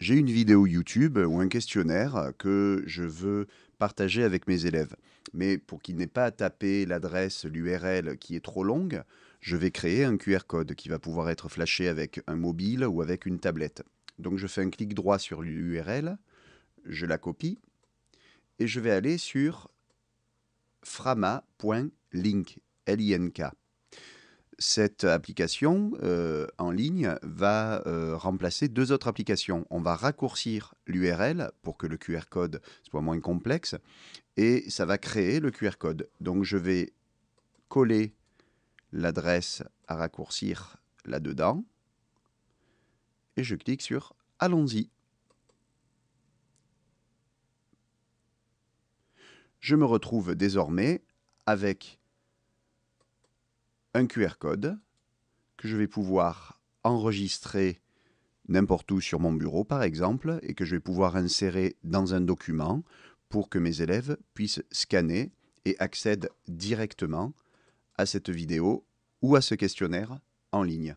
j'ai une vidéo YouTube ou un questionnaire que je veux partager avec mes élèves. Mais pour qu'ils n'aient pas à taper l'adresse, l'URL qui est trop longue, je vais créer un QR code qui va pouvoir être flashé avec un mobile ou avec une tablette. Donc je fais un clic droit sur l'URL, je la copie et je vais aller sur frama.link, cette application euh, en ligne va euh, remplacer deux autres applications. On va raccourcir l'URL pour que le QR code soit moins complexe et ça va créer le QR code. Donc je vais coller l'adresse à raccourcir là-dedans et je clique sur Allons-y. Je me retrouve désormais avec un QR code que je vais pouvoir enregistrer n'importe où sur mon bureau par exemple et que je vais pouvoir insérer dans un document pour que mes élèves puissent scanner et accèdent directement à cette vidéo ou à ce questionnaire en ligne.